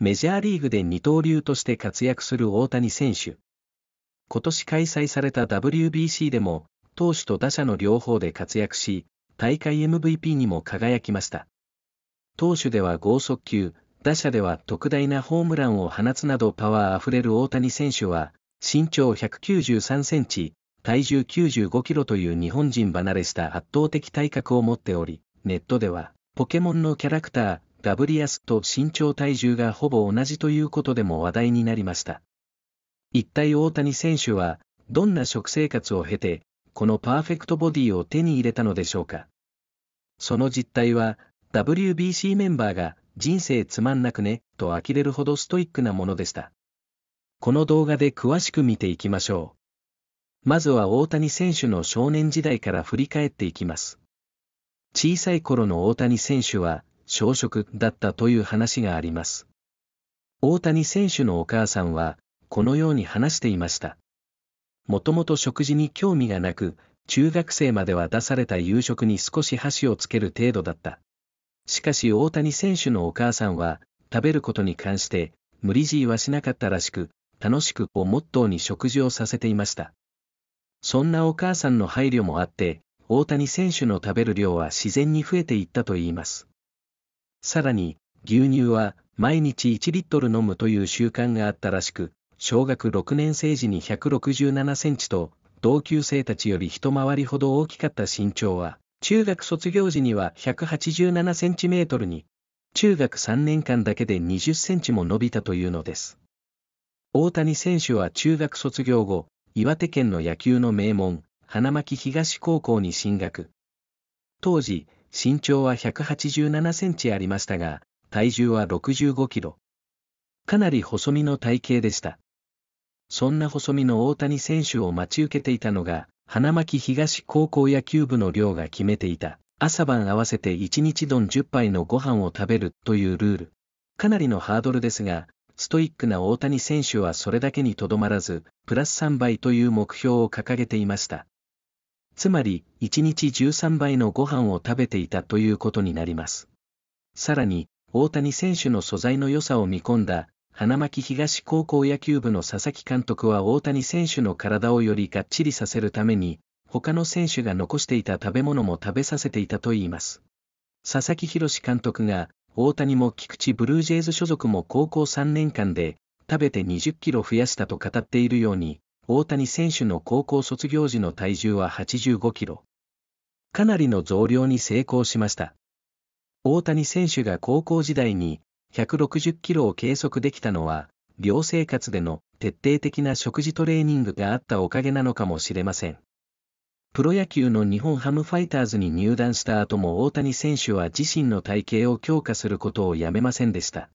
メジャーリーグで二刀流として活躍する大谷選手。今年開催された WBC でも、投手と打者の両方で活躍し、大会 MVP にも輝きました。投手では豪速球、打者では特大なホームランを放つなどパワーあふれる大谷選手は、身長193センチ、体重95キロという日本人離れした圧倒的体格を持っており、ネットでは、ポケモンのキャラクター、ガブリアスと身長体重がほぼ同じということでも話題になりました。一体大谷選手は、どんな食生活を経て、このパーフェクトボディを手に入れたのでしょうか。その実態は、WBC メンバーが、人生つまんなくね、と呆れるほどストイックなものでした。この動画で詳しく見ていきましょう。まずは大谷選手の少年時代から振り返っていきます。小さい頃の大谷選手は、小食だったという話があります。大谷選手のお母さんは、このように話していました。もともと食事に興味がなく、中学生までは出された夕食に少し箸をつける程度だった。しかし大谷選手のお母さんは、食べることに関して、無理強いはしなかったらしく、楽しくをモットーに食事をさせていました。そんなお母さんの配慮もあって、大谷選手の食べる量は自然に増えていったといいます。さらに、牛乳は毎日1リットル飲むという習慣があったらしく、小学6年生時に167センチと、同級生たちより一回りほど大きかった身長は、中学卒業時には187センチメートルに、中学3年間だけで20センチも伸びたというのです。大谷選手は中学卒業後、岩手県の野球の名門、花巻東高校に進学。当時、身長は187センチありましたが、体重は65キロ。かなり細身の体型でした。そんな細身の大谷選手を待ち受けていたのが、花巻東高校野球部の寮が決めていた、朝晩合わせて1日丼10杯のご飯を食べるというルール。かなりのハードルですが、ストイックな大谷選手はそれだけにとどまらず、プラス3倍という目標を掲げていました。つまり、1日13倍のご飯を食べていたということになります。さらに、大谷選手の素材の良さを見込んだ、花巻東高校野球部の佐々木監督は大谷選手の体をよりがっちりさせるために、他の選手が残していた食べ物も食べさせていたといいます。佐々木宏監督が、大谷も菊池ブルージェイズ所属も高校3年間で、食べて20キロ増やしたと語っているように、大谷選手の高校卒業時の体重は85キロ。かなりの増量に成功しました。大谷選手が高校時代に160キロを計測できたのは、寮生活での徹底的な食事トレーニングがあったおかげなのかもしれません。プロ野球の日本ハムファイターズに入団した後も大谷選手は自身の体型を強化することをやめませんでした。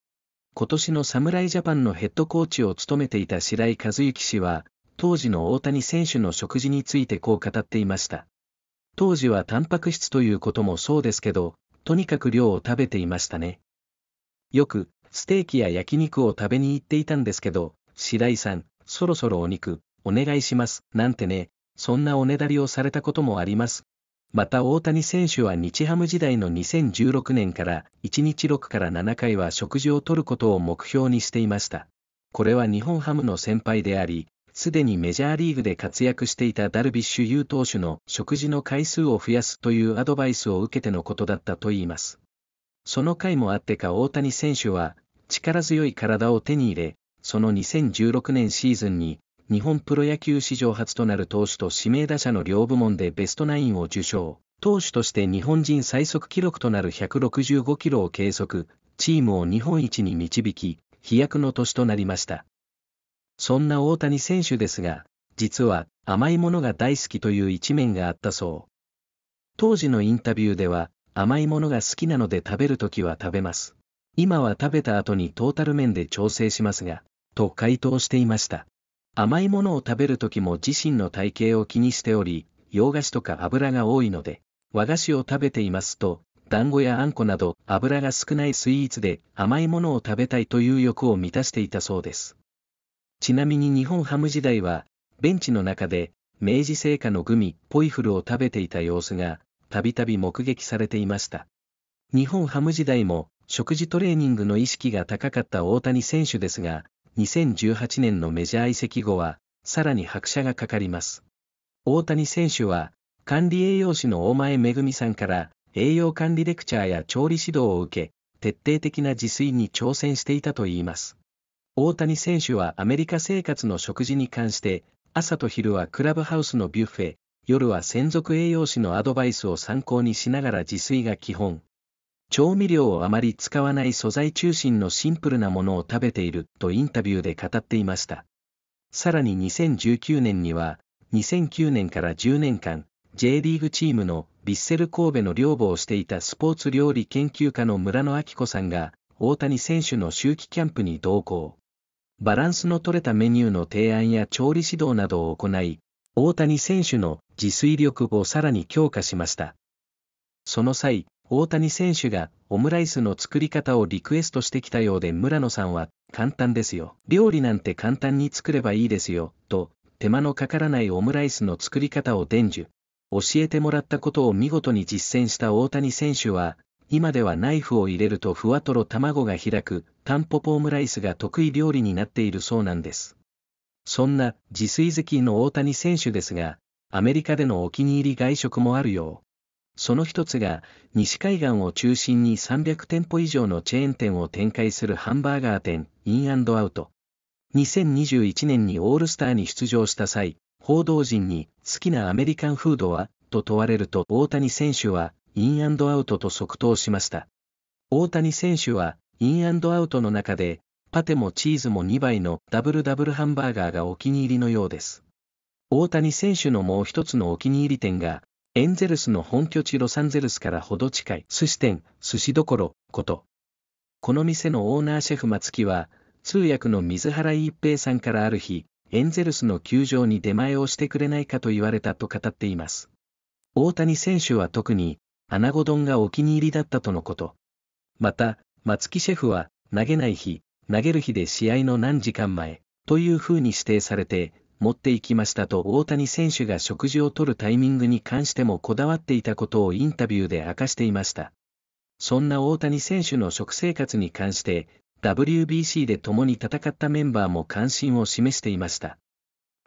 今年の侍ジャパンのヘッドコーチを務めていた白井和幸氏は、当時の大谷選手の食事についてこう語っていました。当時はタンパク質ということもそうですけど、とにかく量を食べていましたね。よく、ステーキや焼肉を食べに行っていたんですけど、白井さん、そろそろお肉、お願いします、なんてね、そんなおねだりをされたこともあります。また大谷選手は日ハム時代の2016年から1日6から7回は食事をとることを目標にしていました。これは日本ハムの先輩であり、すでにメジャーリーグで活躍していたダルビッシュ有投手の食事の回数を増やすというアドバイスを受けてのことだったといいます。その回もあってか大谷選手は、力強い体を手に入れ、その2016年シーズンに、日本プロ野球史上初となる投手と指名打者の両部門でベストナインを受賞、投手として日本人最速記録となる165キロを計測、チームを日本一に導き、飛躍の年となりました。そんな大谷選手ですが、実は甘いものが大好きという一面があったそう。当時のインタビューでは、甘いものが好きなので食べるときは食べます。今は食べた後にトータル面で調整しますが、と回答していました。甘いものを食べるときも自身の体型を気にしており、洋菓子とか油が多いので、和菓子を食べていますと、団子やあんこなど油が少ないスイーツで甘いものを食べたいという欲を満たしていたそうです。ちなみに日本ハム時代は、ベンチの中で、明治製菓のグミ、ポイフルを食べていた様子が、たびたび目撃されていました。日本ハム時代も、食事トレーニングの意識が高かった大谷選手ですが、2018年のメジャー移籍後は、さらに拍車がかかります。大谷選手は、管理栄養士の大前恵さんから、栄養管理レクチャーや調理指導を受け、徹底的な自炊に挑戦していたといいます。大谷選手はアメリカ生活の食事に関して、朝と昼はクラブハウスのビュッフェ、夜は専属栄養士のアドバイスを参考にしながら自炊が基本。調味料をあまり使わない素材中心のシンプルなものを食べているとインタビューで語っていました。さらに2019年には、2009年から10年間、J リーグチームのヴィッセル神戸の寮母をしていたスポーツ料理研究家の村野明子さんが、大谷選手の周期キャンプに同行。バランスの取れたメニューの提案や調理指導などを行い、大谷選手の自炊力をさらに強化しました。その際、大谷選手がオムライスの作り方をリクエストしてきたようで村野さんは、簡単ですよ。料理なんて簡単に作ればいいですよ、と、手間のかからないオムライスの作り方を伝授。教えてもらったことを見事に実践した大谷選手は、今ではナイフを入れるとふわとろ卵が開く、タンポポオムライスが得意料理になっているそうなんです。そんな自炊好きの大谷選手ですが、アメリカでのお気に入り外食もあるよう。その一つが、西海岸を中心に300店舗以上のチェーン店を展開するハンバーガー店、インアウト。2021年にオールスターに出場した際、報道陣に好きなアメリカンフードはと問われると大谷選手はインアウトと即答しました。大谷選手は、インアウトの中で、パテもチーズも2倍のダブルダブルハンバーガーがお気に入りのようです。大谷選手のもう一つのお気に入り店が、エンゼルスの本拠地ロサンゼルスからほど近い寿司店、寿司どころ、こと。この店のオーナーシェフ松木は、通訳の水原一平さんからある日、エンゼルスの球場に出前をしてくれないかと言われたと語っています。大谷選手は特に、穴子丼がお気に入りだったとのこと。また、松木シェフは、投げない日、投げる日で試合の何時間前、という風に指定されて、持っていきましたと大谷選手が食事をとるタイミングに関してもこだわっていたことをインタビューで明かしていました。そんな大谷選手の食生活に関して、WBC で共に戦ったメンバーも関心を示していました。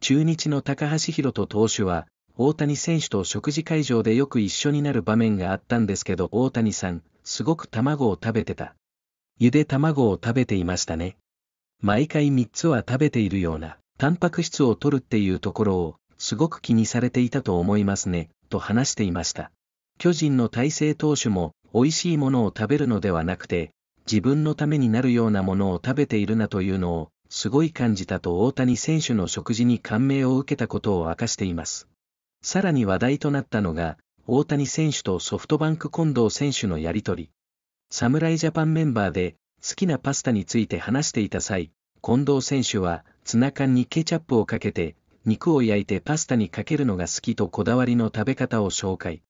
中日の高橋宏斗投手は、大谷選手と食事会場でよく一緒になる場面があったんですけど、大谷さん、すごく卵を食べてた。ゆで卵を食べていましたね。毎回3つは食べているような、タンパク質を取るっていうところを、すごく気にされていたと思いますね、と話していました。巨人の大勢投手も、美味しいものを食べるのではなくて、自分のためになるようなものを食べているなというのを、すごい感じたと大谷選手の食事に感銘を受けたことを明かしています。さらに話題となったのが、大谷選手とソフトバンク近藤選手のやりとり。侍ジャパンメンバーで好きなパスタについて話していた際、近藤選手はツナ缶にケチャップをかけて、肉を焼いてパスタにかけるのが好きとこだわりの食べ方を紹介。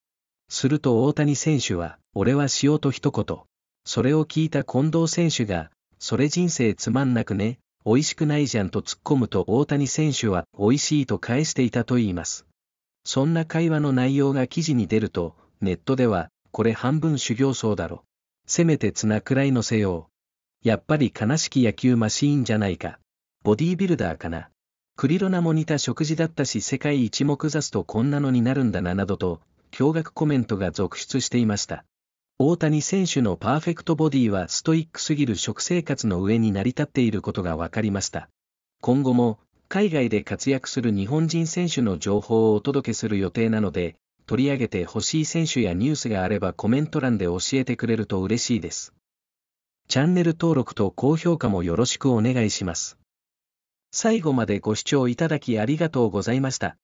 すると大谷選手は、俺は塩と一言。それを聞いた近藤選手が、それ人生つまんなくね、美味しくないじゃんと突っ込むと大谷選手は美味しいと返していたと言います。そんな会話の内容が記事に出ると、ネットでは、これ半分修行僧だろ。せめて綱くらいのせよう。やっぱり悲しき野球マシーンじゃないか。ボディービルダーかな。クリロナも似た食事だったし世界一目指すとこんなのになるんだななどと、驚愕コメントが続出していました。大谷選手のパーフェクトボディはストイックすぎる食生活の上に成り立っていることがわかりました。今後も、海外で活躍する日本人選手の情報をお届けする予定なので、取り上げてほしい選手やニュースがあればコメント欄で教えてくれると嬉しいです。チャンネル登録と高評価もよろしくお願いします。最後までご視聴いただきありがとうございました。